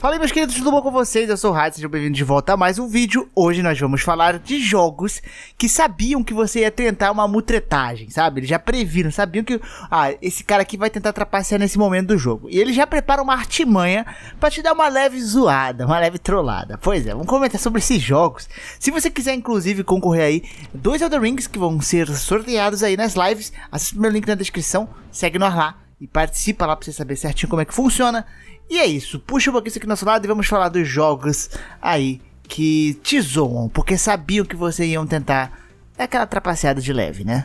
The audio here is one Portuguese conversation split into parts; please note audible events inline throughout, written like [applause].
Fala aí, meus queridos, tudo bom com vocês? Eu sou o Raid, sejam bem-vindos de volta a mais um vídeo. Hoje nós vamos falar de jogos que sabiam que você ia tentar uma mutretagem, sabe? Eles já previram, sabiam que ah, esse cara aqui vai tentar trapacear nesse momento do jogo. E ele já prepara uma artimanha para te dar uma leve zoada, uma leve trollada. Pois é, vamos comentar sobre esses jogos. Se você quiser, inclusive, concorrer aí dois Elder Rings que vão ser sorteados aí nas lives, assista o meu link na descrição, segue nós lá e participa lá pra você saber certinho como é que funciona. E é isso, puxa um pouquinho isso aqui do nosso lado e vamos falar dos jogos aí que te zoam, porque sabiam que vocês iam tentar aquela trapaceada de leve, né?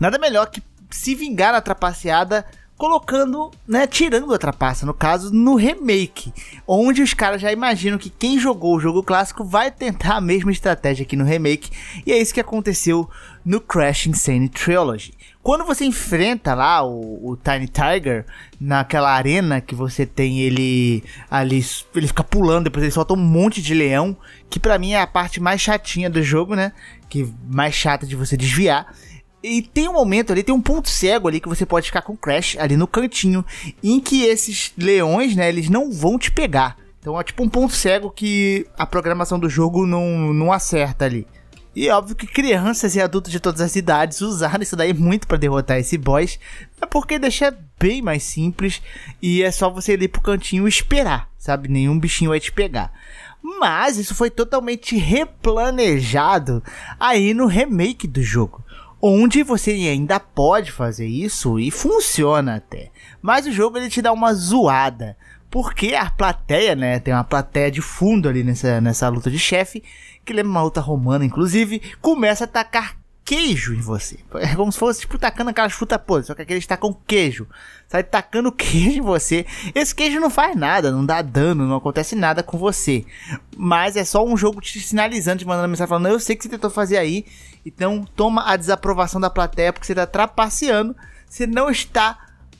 Nada melhor que se vingar na trapaceada colocando, né, tirando a trapaça, no caso, no remake, onde os caras já imaginam que quem jogou o jogo clássico vai tentar a mesma estratégia aqui no remake, e é isso que aconteceu no Crash Insane Trilogy. Quando você enfrenta lá o, o Tiny Tiger naquela arena que você tem ele ali, ele fica pulando, depois ele solta um monte de leão, que para mim é a parte mais chatinha do jogo, né? Que mais chata de você desviar. E tem um momento ali, tem um ponto cego ali que você pode ficar com Crash ali no cantinho, em que esses leões, né, eles não vão te pegar. Então é tipo um ponto cego que a programação do jogo não, não acerta ali. E é óbvio que crianças e adultos de todas as idades usaram isso daí muito para derrotar esse boss, é porque deixa bem mais simples e é só você ir pro cantinho e esperar, sabe? Nenhum bichinho vai te pegar. Mas isso foi totalmente replanejado aí no remake do jogo onde você ainda pode fazer isso e funciona até. Mas o jogo ele te dá uma zoada, porque a plateia, né, tem uma plateia de fundo ali nessa, nessa luta de chefe, que lembra é uma luta romana inclusive, começa a atacar queijo em você. É como se fosse, tipo, tacando aquelas frutas podres, só que aquele está com queijo. Sai tacando [laughs] queijo em você. Esse queijo não faz nada, não dá dano, não acontece nada com você. Mas é só um jogo te sinalizando, te mandando mensagem falando, eu sei que você tentou fazer aí, então toma a desaprovação da plateia, porque você tá trapaceando, você não está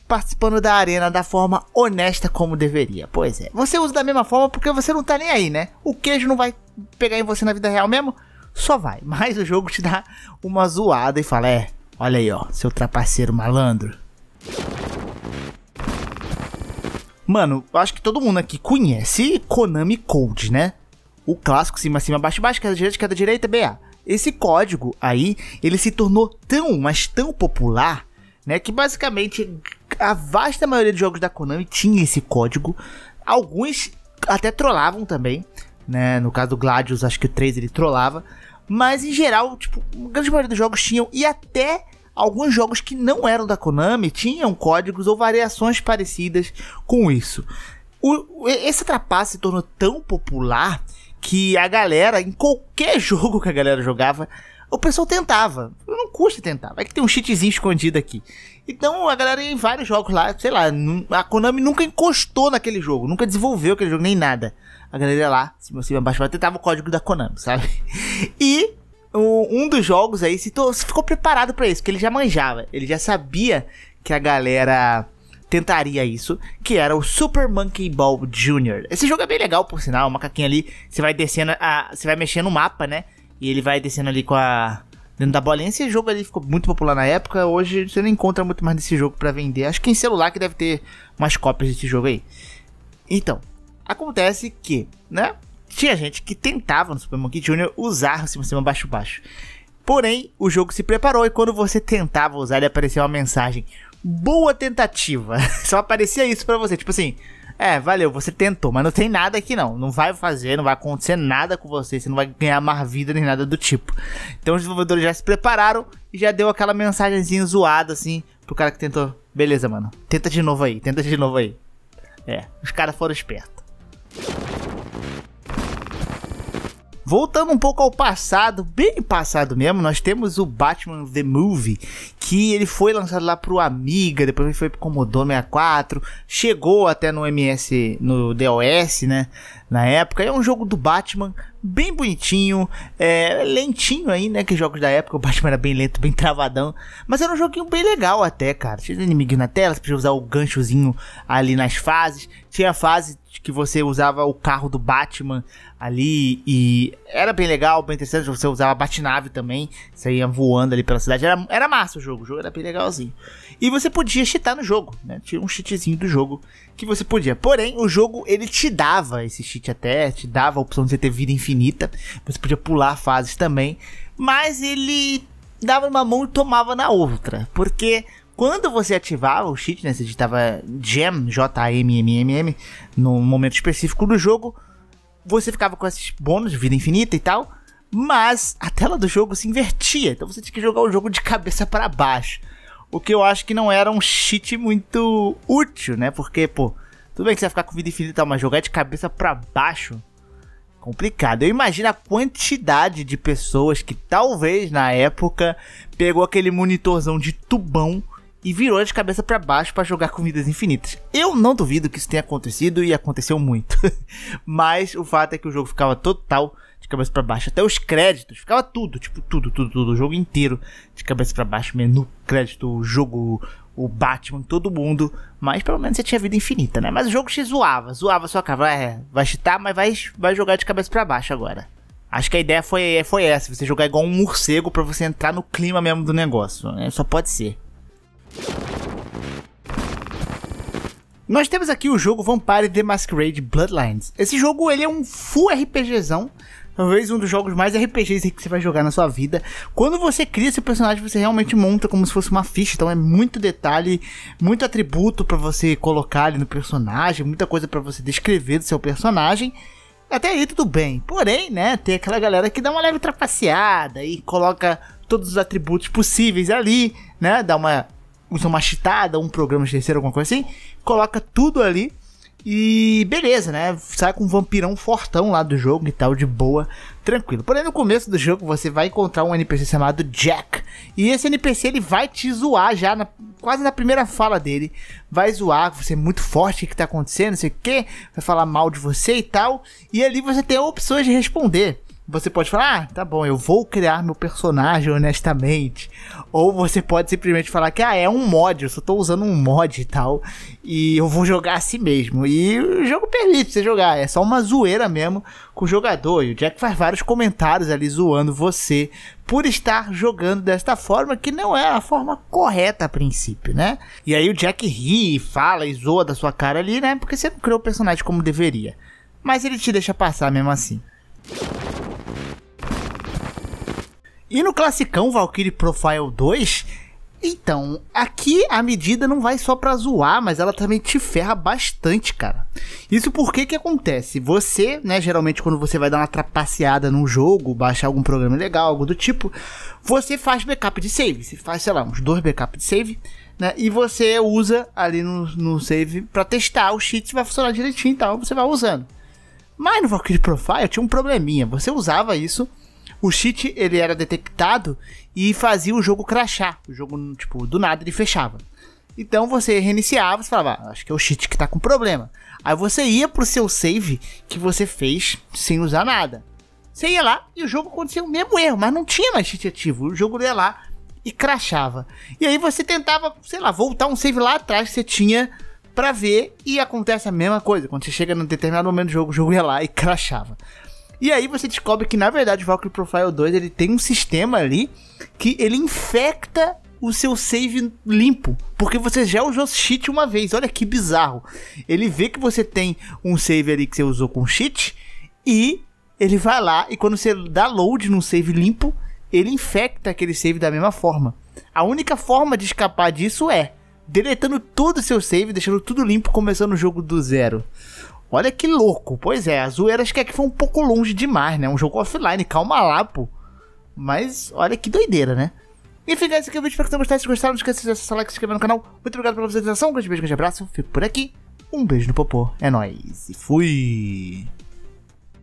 participando da arena da forma honesta como deveria. Pois é, você usa da mesma forma porque você não tá nem aí, né? O queijo não vai pegar em você na vida real mesmo, só vai. Mas o jogo te dá uma zoada e fala: é, olha aí, ó, seu trapaceiro malandro. Mano, acho que todo mundo aqui conhece Konami Code, né? O clássico cima, cima, baixo, baixo, cada direita, cada direita, BA. Esse código aí, ele se tornou tão, mas tão popular, né? Que basicamente a vasta maioria dos jogos da Konami tinha esse código. Alguns até trollavam também, né? No caso do Gladius, acho que o 3 ele trollava. Mas em geral, tipo, a grande maioria dos jogos tinham e até alguns jogos que não eram da Konami tinham códigos ou variações parecidas com isso. O, esse trapace se tornou tão popular que a galera, em qualquer [laughs] jogo que a galera jogava, o pessoal tentava. Não custa tentar. Vai que tem um cheatzinho escondido aqui. Então a galera em vários jogos lá, sei lá, a Konami nunca encostou naquele jogo, nunca desenvolveu aquele jogo, nem nada. A galera lá, se você abaixar, tentava o código da Konami, sabe? [laughs] E um dos jogos aí se, ficou preparado para isso, porque ele já manjava, ele já sabia que a galera tentaria isso, que era o Super Monkey Ball Jr. Esse jogo é bem legal, por sinal, uma caquinha ali, você vai descendo, a, você vai mexendo no mapa, né? E ele vai descendo ali com a. Dentro da bolinha. Esse jogo ele ficou muito popular na época. Hoje você não encontra muito mais desse jogo para vender. Acho que em celular que deve ter umas cópias desse jogo aí. Então, acontece que, né? Tinha gente que tentava no Super Monkey Jr. usar o sistema baixo-baixo. Porém, o jogo se preparou e quando você tentava usar, ele apareceu uma mensagem. Boa tentativa. [laughs] Só aparecia isso para você. Tipo assim, é, valeu, você tentou, mas não tem nada aqui não. Não vai fazer, não vai acontecer nada com você, você não vai ganhar mais vida nem nada do tipo. Então os desenvolvedores já se prepararam e já deu aquela mensagenzinha zoada assim pro cara que tentou. Beleza, mano. Tenta de novo aí, tenta de novo aí. É, os caras foram espertos. Voltando um pouco ao passado, bem passado mesmo, nós temos o Batman The Movie, que ele foi lançado lá pro Amiga, depois ele foi pro Commodore 64, chegou até no MS, no DOS, né? na época. É um jogo do Batman, bem bonitinho, é, lentinho aí, né? Que jogos da época o Batman era bem lento, bem travadão. Mas era um joguinho bem legal até, cara. Tinha inimigo na tela, você podia usar o ganchozinho ali nas fases. Tinha a fase que você usava o carro do Batman ali e era bem legal, bem interessante. Você usava a Batnave também, saía voando ali pela cidade. Era, era massa o jogo, o jogo era bem legalzinho. E você podia cheatar no jogo, né? Tinha um cheatzinho do jogo que você podia. Porém, o jogo ele te dava esse cheat cheat até te dava a opção de você ter vida infinita. Você podia pular fases também. Mas ele dava uma mão e tomava na outra. Porque quando você ativava o cheat, né? Você digitava Gem, J-M-M-M-M, num momento específico do jogo, você ficava com esses bônus de vida infinita e tal, mas a tela do jogo se invertia, então você tinha que jogar o jogo de cabeça para baixo. O que eu acho que não era um cheat muito útil, né? Porque, pô, tudo bem que você vai ficar com vida infinita, mas jogar de cabeça para baixo complicado. Eu imagino a quantidade de pessoas que talvez na época pegou aquele monitorzão de tubão e virou de cabeça para baixo para jogar com vidas infinitas. Eu não duvido que isso tenha acontecido e aconteceu muito. [laughs] Mas o fato é que o jogo ficava total de cabeça para baixo, até os créditos, ficava tudo, tipo tudo, tudo, tudo, o jogo inteiro de cabeça para baixo, menu, crédito, jogo, o Batman, todo mundo. Mas pelo menos você tinha vida infinita, né? Mas o jogo te zoava, zoava sua cara. É, vai, vai mas vai, vai jogar de cabeça para baixo agora. Acho que a ideia foi, foi essa: você jogar igual um morcego para você entrar no clima mesmo do negócio. Né? Só pode ser. Nós temos aqui o jogo Vampire The Masquerade Bloodlines. Esse jogo ele é um full RPGzão talvez um dos jogos mais RPGs que você vai jogar na sua vida. Quando você cria seu personagem, você realmente monta como se fosse uma ficha, então é muito detalhe, muito atributo para você colocar ali no personagem, muita coisa para você descrever do seu personagem. Até aí tudo bem. Porém, né, tem aquela galera que dá uma leve trapaceada e coloca todos os atributos possíveis ali, né, dá uma usa uma chitada, um programa de terceiro, alguma coisa assim, coloca tudo ali e beleza, né? Sai com um vampirão fortão lá do jogo e tal, de boa, tranquilo. Porém, no começo do jogo você vai encontrar um NPC chamado Jack. E esse NPC ele vai te zoar já, na, quase na primeira fala dele. Vai zoar, você é muito forte, o que tá acontecendo, não sei o que, vai falar mal de você e tal. E ali você tem opções de responder você pode falar, ah, tá bom, eu vou criar meu personagem honestamente. Ou você pode simplesmente falar que, ah, é um mod, eu só tô usando um mod e tal. E eu vou jogar assim mesmo. E o jogo permite você jogar, é só uma zoeira mesmo com o jogador. E o Jack faz vários comentários ali zoando você por estar jogando desta forma, que não é a forma correta a princípio, né? E aí o Jack ri, fala e zoa da sua cara ali, né? Porque você não criou o personagem como deveria. Mas ele te deixa passar mesmo assim. E no classicão Valkyrie Profile 2, então, aqui a medida não vai só pra zoar, mas ela também te ferra bastante, cara. Isso porque que acontece? Você, né, geralmente quando você vai dar uma trapaceada num jogo, baixar algum programa legal, algo do tipo, você faz backup de save. Você faz, sei lá, uns dois backup de save, né? E você usa ali no, no save pra testar o cheat se vai funcionar direitinho, então você vai usando. Mas no Valkyrie Profile tinha um probleminha. Você usava isso o cheat ele era detectado e fazia o jogo crashar. O jogo, tipo, do nada ele fechava. Então você reiniciava, você falava, ah, acho que é o cheat que tá com problema. Aí você ia pro seu save que você fez sem usar nada. Você ia lá e o jogo acontecia o mesmo erro, mas não tinha mais cheat ativo. O jogo ia lá e crashava. E aí você tentava, sei lá, voltar um save lá atrás que você tinha para ver e acontece a mesma coisa. Quando você chega num determinado momento do jogo, o jogo ia lá e crashava. E aí você descobre que na verdade o Valkyrie Profile 2 ele tem um sistema ali que ele infecta o seu save limpo, porque você já usou cheat uma vez. Olha que bizarro. Ele vê que você tem um save ali que você usou com cheat e ele vai lá e quando você dá load num save limpo, ele infecta aquele save da mesma forma. A única forma de escapar disso é deletando todo o seu save, deixando tudo limpo, começando o jogo do zero. Olha que louco. Pois é, a zoeira acho que aqui foi um pouco longe demais, né? Um jogo offline, calma lá, pô. Mas olha que doideira, né? Enfim, guys, esse aqui é o vídeo. Espero que tenham gostado. Se gostaram, não esqueça de deixar o like, se inscrever no canal. Muito obrigado pela visualização. Um grande beijo, um grande abraço. Fico por aqui. Um beijo no popô. É nóis. E fui.